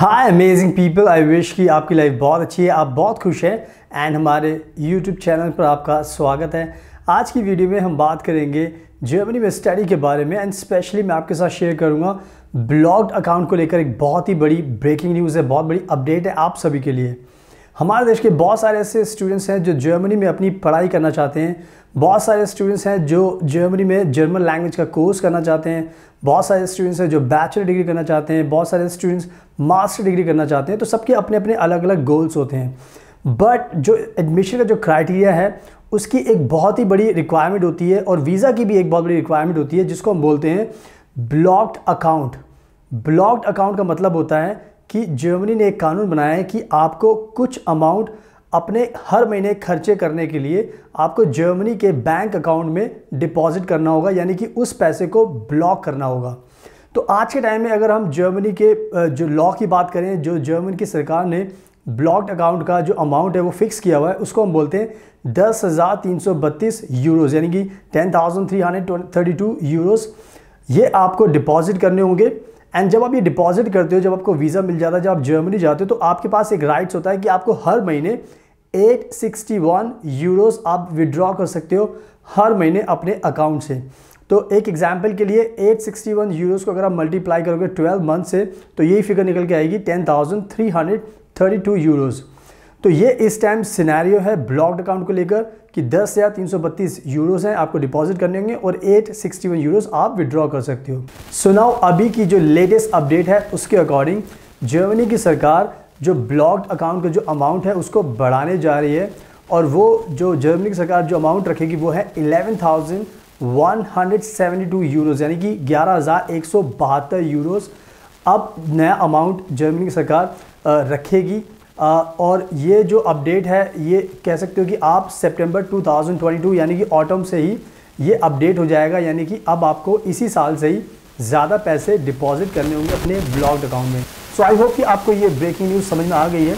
hi amazing people I wish कि आपकी life बहुत अच्छी है आप बहुत खुश हैं एंड हमारे यूट्यूब चैनल पर आपका स्वागत है आज की वीडियो में हम बात करेंगे जर्मनी में स्टडी के बारे में एंड स्पेशली मैं आपके साथ शेयर करूंगा ब्लॉग्ड अकाउंट को लेकर एक बहुत ही बड़ी ब्रेकिंग न्यूज़ है बहुत बड़ी अपडेट है आप सभी के लिए हमारे देश के बहुत सारे ऐसे स्टूडेंट्स हैं जो जर्मनी में अपनी पढ़ाई करना चाहते हैं बहुत सारे स्टूडेंट्स हैं जो जर्मनी में जर्मन लैंग्वेज का कोर्स करना चाहते हैं बहुत सारे स्टूडेंट्स हैं जो बैचलर डिग्री करना चाहते हैं बहुत सारे स्टूडेंट्स मास्टर डिग्री करना चाहते हैं तो सबके अपने अपने अलग अलग गोल्स होते हैं बट जो एडमिशन का जो क्राइटेरिया है उसकी एक बहुत ही बड़ी रिक्वायरमेंट होती है और वीज़ा की भी एक बहुत बड़ी रिक्वायरमेंट होती है जिसको हम बोलते हैं ब्लॉक्ड अकाउंट ब्लॉक्ड अकाउंट का मतलब होता है कि जर्मनी ने एक कानून बनाया है कि आपको कुछ अमाउंट अपने हर महीने खर्चे करने के लिए आपको जर्मनी के बैंक अकाउंट में डिपॉजिट करना होगा यानी कि उस पैसे को ब्लॉक करना होगा तो आज के टाइम में अगर हम जर्मनी के जो लॉ की बात करें जो जर्मन की सरकार ने ब्लॉक्ड अकाउंट का जो अमाउंट है वो फिक्स किया हुआ है उसको हम बोलते हैं दस हज़ार तीन सौ बत्तीस यूरोज़ यानी कि ten thousand three hundred thirty two euros ये आपको डिपॉजिट करने होंगे एंड जब आप ये डिपॉजिट करते हो जब आपको वीज़ा मिल जाता है जब आप जर्मनी जाते हो तो आपके पास एक राइट्स होता है कि आपको हर महीने 861 यूरोस आप विड्रॉ कर सकते हो हर महीने अपने अकाउंट से तो एक एग्जाम्पल के लिए 861 यूरोस को अगर आप मल्टीप्लाई करोगे 12 मंथ से तो यही फिगर निकल के आएगी टू यूरोज़ तो ये इस टाइम सिनेरियो है ब्लॉक्ड अकाउंट को लेकर कि दस हज़ार तीन सौ बत्तीस हैं आपको डिपॉजिट करने होंगे और एट सिक्सटी वन आप विड्रॉ कर सकते हो सो so नाउ अभी की जो लेटेस्ट अपडेट है उसके अकॉर्डिंग जर्मनी की सरकार जो ब्लॉक्ड अकाउंट का जो अमाउंट है उसको बढ़ाने जा रही है और वो जो जर्मनी की सरकार जो अमाउंट रखेगी वो है eleven thousand one hundred seventy two euros यानी कि ग्यारह हज़ार एक सौ बहत्तर यूरोज़ अब नया अमाउंट जर्मनी की सरकार रखेगी और ये जो अपडेट है ये कह सकते हो कि आप सितंबर 2022 यानी कि ऑटम से ही ये अपडेट हो जाएगा यानी कि अब आपको इसी साल से ही ज़्यादा पैसे डिपॉजिट करने होंगे अपने ब्लॉग अकाउंट में सो आई होप कि आपको ये ब्रेकिंग न्यूज़ समझ में आ गई है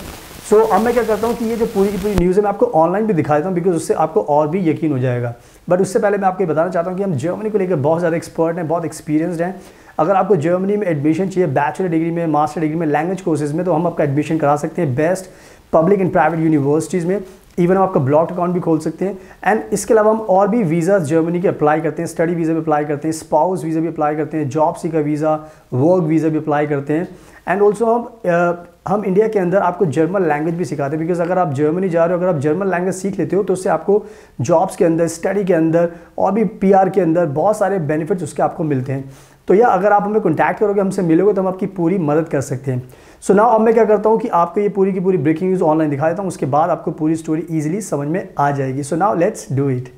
सो so, अब मैं क्या करता हूँ कि ये जो पूरी की पूरी न्यूज़ है मैं आपको ऑनलाइन भी दिखा देता हूँ बिकॉज उससे आपको और भी यकीन हो जाएगा बट उससे पहले मैं आपको बताना चाहता हूँ कि हम जर्मनी को लेकर बहुत ज़्यादा एक्सपर्ट हैं बहुत एक्सपीरियंसड हैं अगर आपको जर्मनी में एडमिशन चाहिए बैचलर डिग्री में मास्टर डिग्री में लैंग्वेज कोर्सेज में तो हम आपका एडमिशन करा सकते हैं best public and private universities में इवन हम आपका ब्लॉक अकाउंट भी खोल सकते हैं एंड इसके अलावा हम और भी वीज़ा जर्मनी के अप्लाई करते हैं स्टडी वीज़ा भी अप्लाई करते हैं स्पाउस वीज़ा भी अप्लाई करते हैं जॉब सी का वीज़ा वर्क वीज़ा भी अप्लाई करते हैं एंड ऑल्सो हम हम इंडिया के अंदर आपको जर्मन लैंग्वेज भी सिखाते हैं बिकॉज अगर आप जर्मनी जा रहे हो अगर आप जर्मन लैंग्वेज सीख लेते हो तो उससे आपको जॉब्स के अंदर स्टडी के अंदर और भी पीआर के अंदर बहुत सारे बेनिफिट्स उसके आपको मिलते हैं तो या अगर आप हमें कॉन्टैक्ट करोगे हमसे मिलोगे तो हम आपकी पूरी मदद कर सकते हैं सो so नाउ अब मैं क्या करता हूँ कि आपको ये पूरी की पूरी ब्रेकिंग न्यूज़ ऑनलाइन दिखा देता हूँ उसके बाद आपको पूरी स्टोरी ईजिली समझ में आ जाएगी so now let's do it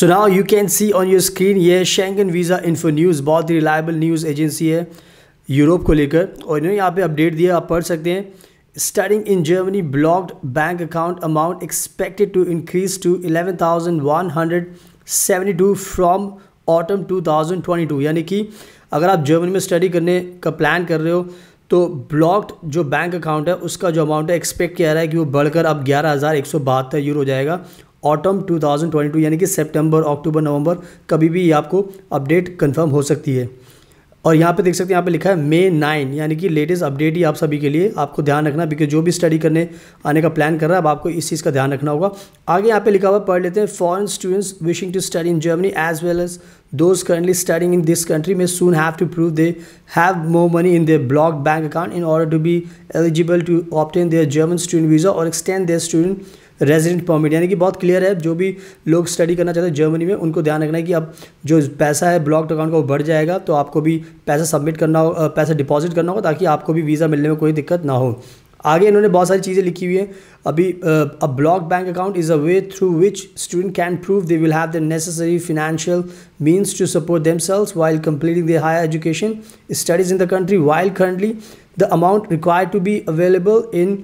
so now you can see on your screen ये शेंगन वीज़ा इन्फो न्यूज़ बहुत ही रिलायबल न्यूज़ एजेंसी है यूरोप को लेकर और इन्होंने यहाँ पे अपडेट दिया आप पढ़ सकते हैं in Germany bank account amount expected to increase to eleven thousand one hundred seventy two from autumn 2022 यानी कि अगर आप जर्मनी में स्टडी करने का प्लान कर रहे हो तो ब्लॉक्ड जो बैंक अकाउंट है उसका जो अमाउंट है एक्सपेक्ट किया रहा है कि वो बढ़कर अब ग्यारह हज़ार एक सौ बहत्तर यूरो हो जाएगा ऑटम 2022 यानी कि सितंबर अक्टूबर नवंबर कभी भी आपको अपडेट कंफर्म हो सकती है और यहाँ पे देख सकते हैं यहाँ पे लिखा है मे नाइन यानी कि लेटेस्ट अपडेट ही आप सभी के लिए आपको ध्यान रखना बिकॉज जो भी स्टडी करने आने का प्लान कर रहा है अब आपको इस चीज़ का ध्यान रखना होगा आगे यहाँ पे लिखा हुआ पढ़ लेते हैं foreign students wishing to study in Germany as well as those currently studying in this country में soon have to prove they have more money in their block bank account in order to be eligible to obtain their German student visa और extend their student resident permit यानी कि बहुत clear है जो भी लोग study करना चाहते हैं जर्मनी में उनको ध्यान रखना है कि अब जो पैसा है ब्लॉक अकाउंट का वो बढ़ जाएगा तो आपको भी पैसा सबमिट करना हो पैसा डिपॉजिट करना होगा ताकि आपको भी वीज़ा मिलने में कोई दिक्कत ना हो आगे इन्होंने बहुत सारी चीज़ें लिखी हुई हैं अभी a block bank account is a way through which student can prove they will have the necessary financial means to support themselves while completing the higher education studies in the country while currently the amount require to be available in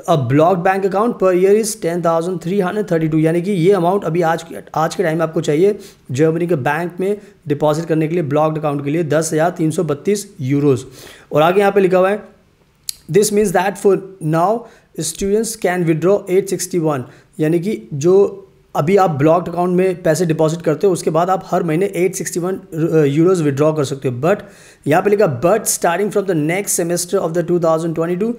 block bank account per year is ten thousand three hundred thirty two यानी कि ये amount अभी आज आज के time में आपको चाहिए जर्मनी के बैंक में डिपॉजिट करने के लिए ब्लॉक्ड अकाउंट के लिए दस हज़ार तीन सौ बत्तीस यूरोज़ और आगे यहाँ पे लिखा हुआ है this means that for now students can withdraw eight sixty one यानी कि जो अभी आप ब्लॉक्ड अकाउंट में पैसे डिपॉजिट करते हो उसके बाद आप हर महीने 861 यूरोज विड्रॉ कर सकते हो बट यहाँ पे लिखा but starting from the next semester of the 2022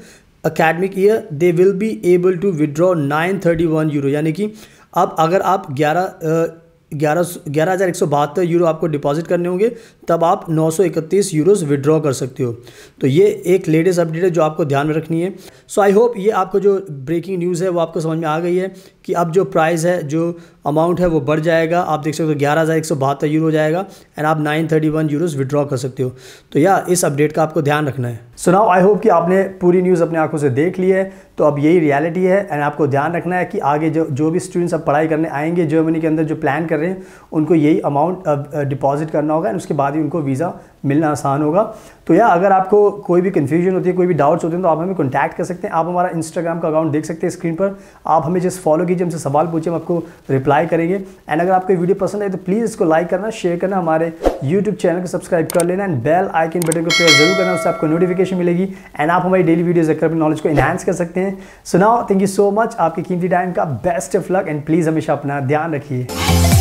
academic year they will be able to withdraw nine thirty one euro यानी कि अब अगर आप ग्यारह ग्यारह ग्यारह हज़ार एक सौ बहत्तर यूरो आपको डिपॉजिट करने होंगे तब आप नौ सौ इकतीस यूरोज विड्रॉ कर सकते हो तो ये एक लेटेस्ट अपडेट है जो आपको ध्यान में रखनी है सो आई होप ये आपको जो ब्रेकिंग न्यूज़ है वो आपको समझ में आ गई है कि अब जो प्राइस है जो अमाउंट है वो बढ़ जाएगा आप देख सकते हो ग्यारह हज़ार एक सौ बहत्तर यूरो हो जाएगा एंड आप nine thirty one euros withdraw कर सकते हो तो या इस अपडेट का आपको ध्यान रखना है सुनाओ आई होप कि आपने पूरी न्यूज़ अपने आंखों से देख ली है तो अब यही रियलिटी है एंड आपको ध्यान रखना है कि आगे जो जो भी स्टूडेंट्स अब पढ़ाई करने आएंगे जर्मनी के अंदर जो प्लान कर रहे हैं उनको यही अमाउंट डिपॉजिट करना होगा एंड उसके बाद ही उनको वीज़ा मिलना आसान होगा तो या अगर आपको कोई भी कन्फ्यूजन होती है कोई भी डाउट्स होते हैं तो आप हमें कॉन्टैक्ट कर सकते हैं आप हमारा इंस्टाग्राम का अकाउंट देख सकते हैं स्क्रीन पर आप हमें जिस फॉलो कीजिए हमसे सवाल पूछिए हम आपको रिप्लाई करेंगे एंड अगर आपको वीडियो पसंद आए तो प्लीज़ इसको लाइक करना शेयर करना हमारे यूट्यूब चैनल को सब्सक्राइब कर लेना एंड बेल आइकन बटन को प्रेस जरूर करना उससे आपको नोटिफिकेशन मिलेगी एंड आप हमारी डेली वीडियोज देखकर अपने नॉलेज को इन्हांस कर सकते हैं सुनाओ थैंक यू सो मच आपके कीमती टाइम का best of luck and please हमेशा अपना ध्यान रखिए